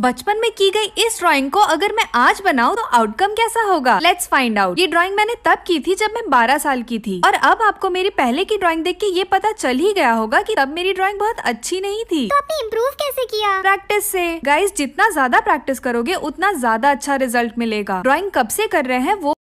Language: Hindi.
बचपन में की गई इस ड्राइंग को अगर मैं आज बनाऊं तो आउटकम कैसा होगा लेट्स फाइंड आउट ये ड्राइंग मैंने तब की थी जब मैं 12 साल की थी और अब आपको मेरी पहले की ड्राइंग देख के ये पता चल ही गया होगा कि तब मेरी ड्राइंग बहुत अच्छी नहीं थी तो आपने इम्प्रूव कैसे किया प्रैक्टिस से गाइस जितना ज्यादा प्रैक्टिस करोगे उतना ज्यादा अच्छा रिजल्ट मिलेगा ड्रॉइंग कब से कर रहे हैं वो